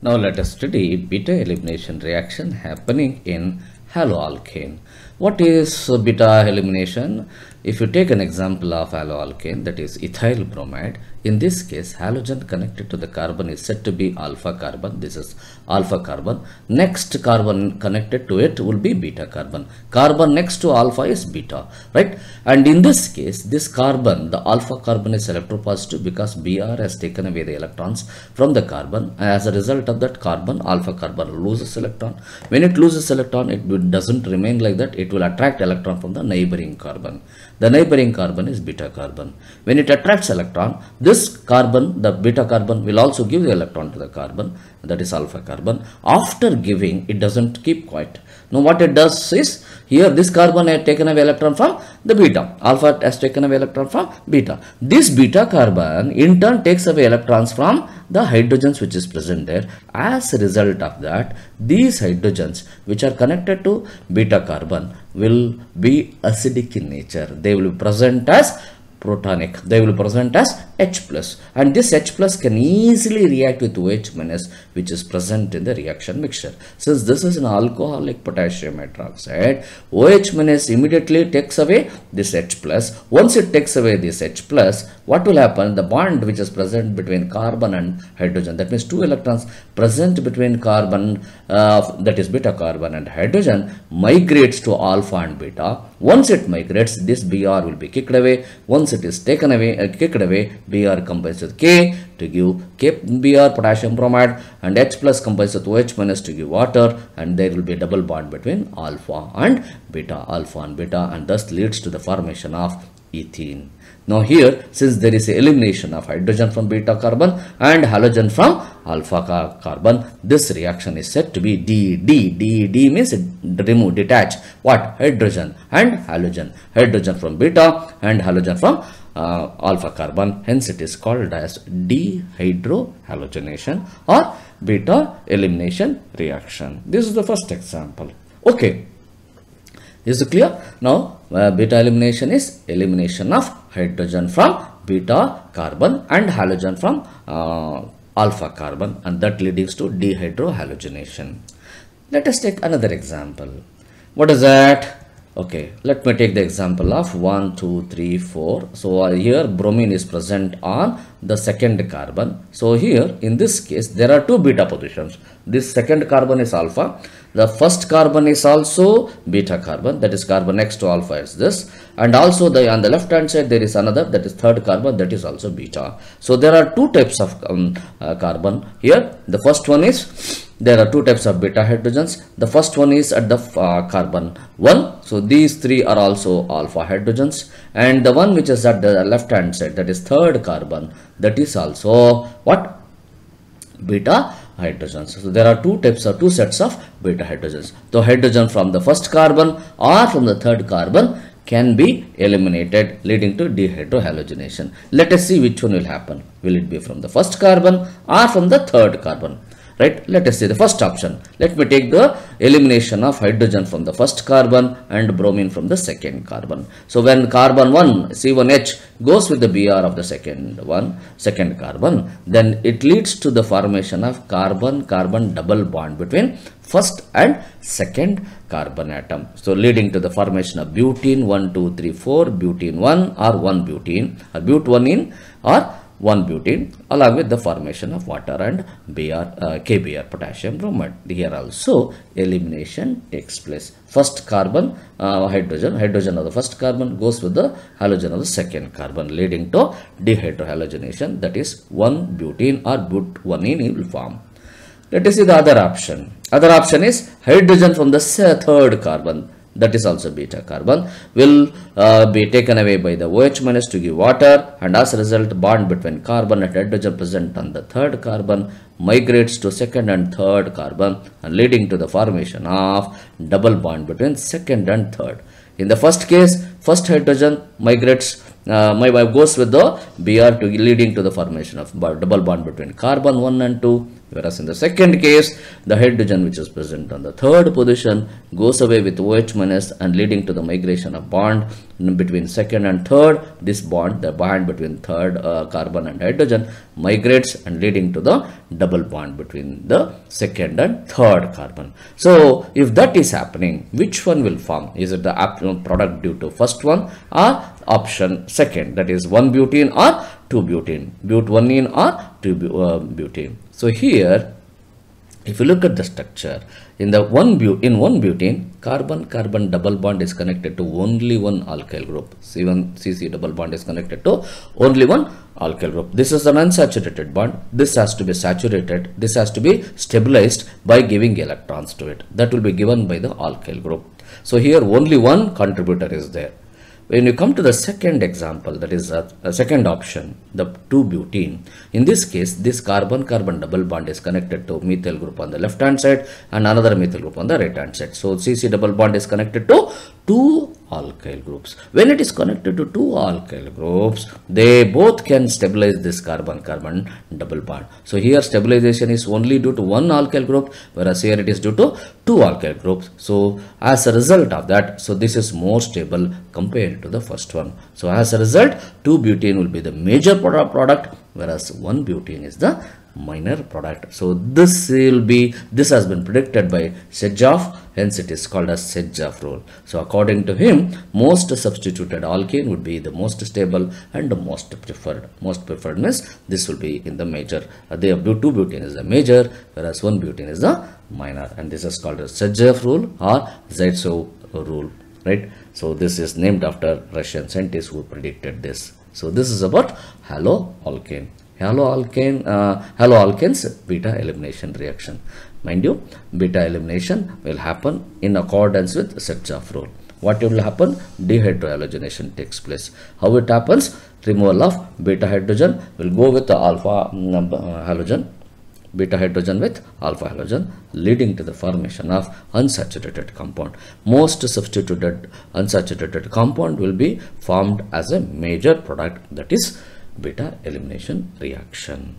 Now let us study beta elimination reaction happening in haloalkane. What is beta elimination? If you take an example of haloalkane, that is ethyl bromide, in this case halogen connected to the carbon is said to be alpha carbon. This is alpha carbon. Next carbon connected to it will be beta carbon. Carbon next to alpha is beta, right? And in this case, this carbon, the alpha carbon is electropositive because Br has taken away the electrons from the carbon. As a result of that carbon, alpha carbon loses electron. When it loses electron, it doesn't remain like that. It will attract electron from the neighboring carbon the neighboring carbon is beta carbon. When it attracts electron, this carbon, the beta carbon will also give the electron to the carbon, that is alpha carbon. After giving, it doesn't keep quiet. Now what it does is, here this carbon has taken away electron from the beta. Alpha has taken away electron from beta. This beta carbon in turn takes away electrons from the hydrogens which is present there. As a result of that, these hydrogens which are connected to beta carbon will be acidic in nature. They will present as protonic. They will present as H plus and this H plus can easily react with OH minus which is present in the reaction mixture. Since this is an alcoholic potassium hydroxide, OH minus immediately takes away this H plus. Once it takes away this H plus, what will happen? The bond which is present between carbon and hydrogen, that means two electrons present between carbon, uh, that is beta carbon and hydrogen migrates to alpha and beta. Once it migrates, this Br will be kicked away. Once it is taken away, uh, kicked away, Br combines with K to give K Br potassium bromide and H plus combines with OH minus to give water and there will be a double bond between alpha and beta, alpha and beta and thus leads to the formation of ethene. Now here, since there is elimination of hydrogen from beta carbon and halogen from alpha carbon, this reaction is said to be DED. DED means remove, detach what? Hydrogen and halogen. Hydrogen from beta and halogen from uh, alpha carbon hence it is called as dehydrohalogenation or beta elimination reaction this is the first example okay is it clear now uh, beta elimination is elimination of hydrogen from beta carbon and halogen from uh, alpha carbon and that leads to dehydrohalogenation let us take another example what is that okay let me take the example of 1 2 3 4 so uh, here bromine is present on the second carbon. So here in this case there are two beta positions. This second carbon is alpha. The first carbon is also beta carbon that is carbon next to alpha is this and also the on the left hand side there is another that is third carbon that is also beta. So there are two types of um, uh, carbon here. The first one is there are two types of beta hydrogens the first one is at the uh, carbon 1 so these three are also alpha hydrogens and the one which is at the left hand side that is third carbon that is also what beta hydrogens. So there are two types or two sets of beta hydrogens. So hydrogen from the first carbon or from the third carbon can be eliminated leading to dehydrohalogenation. Let us see which one will happen. Will it be from the first carbon or from the third carbon? right let us see the first option let me take the elimination of hydrogen from the first carbon and bromine from the second carbon so when carbon 1 c1h goes with the br of the second one second carbon then it leads to the formation of carbon carbon double bond between first and second carbon atom. So leading to the formation of butene 1, 2, 3, 4, butene 1 or 1 butene or but 1 in or 1 butene along with the formation of water and Br, uh, KBr potassium bromide. Here also elimination takes place. First carbon, uh, hydrogen, hydrogen of the first carbon goes with the halogen of the second carbon leading to dehydrohalogenation that is 1 butene or but 1 will form. Let us see the other option. Other option is hydrogen from the third carbon that is also beta carbon will uh, be taken away by the OH minus to give water and as a result bond between carbon and hydrogen present on the third carbon migrates to second and third carbon leading to the formation of double bond between second and third. In the first case, first hydrogen migrates uh, my wife goes with the Br 2 leading to the formation of double bond between carbon 1 and 2 Whereas in the second case, the hydrogen which is present on the third position goes away with OH minus and leading to the migration of bond between second and third. This bond, the bond between third uh, carbon and hydrogen migrates and leading to the double bond between the second and third carbon. So if that is happening, which one will form? Is it the product due to first one or option second? That is one butene or 2-butene, but-1-ene or 2-butane. Uh, so here, if you look at the structure, in the one but- in one butane, carbon-carbon double bond is connected to only one alkyl group. C1-CC double bond is connected to only one alkyl group. This is an unsaturated bond. This has to be saturated. This has to be stabilized by giving electrons to it. That will be given by the alkyl group. So here only one contributor is there. When you come to the second example, that is a, uh, a uh, second option, the 2-butene, in this case, this carbon-carbon double bond is connected to methyl group on the left-hand side and another methyl group on the right-hand side. So, CC double bond is connected to two alkyl groups. When it is connected to two alkyl groups, they both can stabilize this carbon-carbon double bond. So here stabilization is only due to one alkyl group, whereas here it is due to two alkyl groups. So as a result of that, so this is more stable compared to the first one. So as a result, 2-butene will be the major product, whereas 1-butene is the minor product. So this will be, this has been predicted by Sedgeoff Hence it is called as Sedjaf rule. So according to him, most substituted alkene would be the most stable and the most preferred. Most preferred means this will be in the major. Uh, they have two butane is the major, whereas one butane is the minor. And this is called as Sedjaf rule or Zaitsev rule. Right. So this is named after Russian scientist who predicted this. So this is about alkane haloalkane, uh, haloalkanes beta elimination reaction. Mind you, beta elimination will happen in accordance with Setchoff rule. What will happen? Dehydrohalogenation takes place. How it happens? Removal of beta hydrogen will go with the alpha mm, uh, halogen beta hydrogen with alpha halogen leading to the formation of unsaturated compound. Most substituted unsaturated compound will be formed as a major product that is beta elimination reaction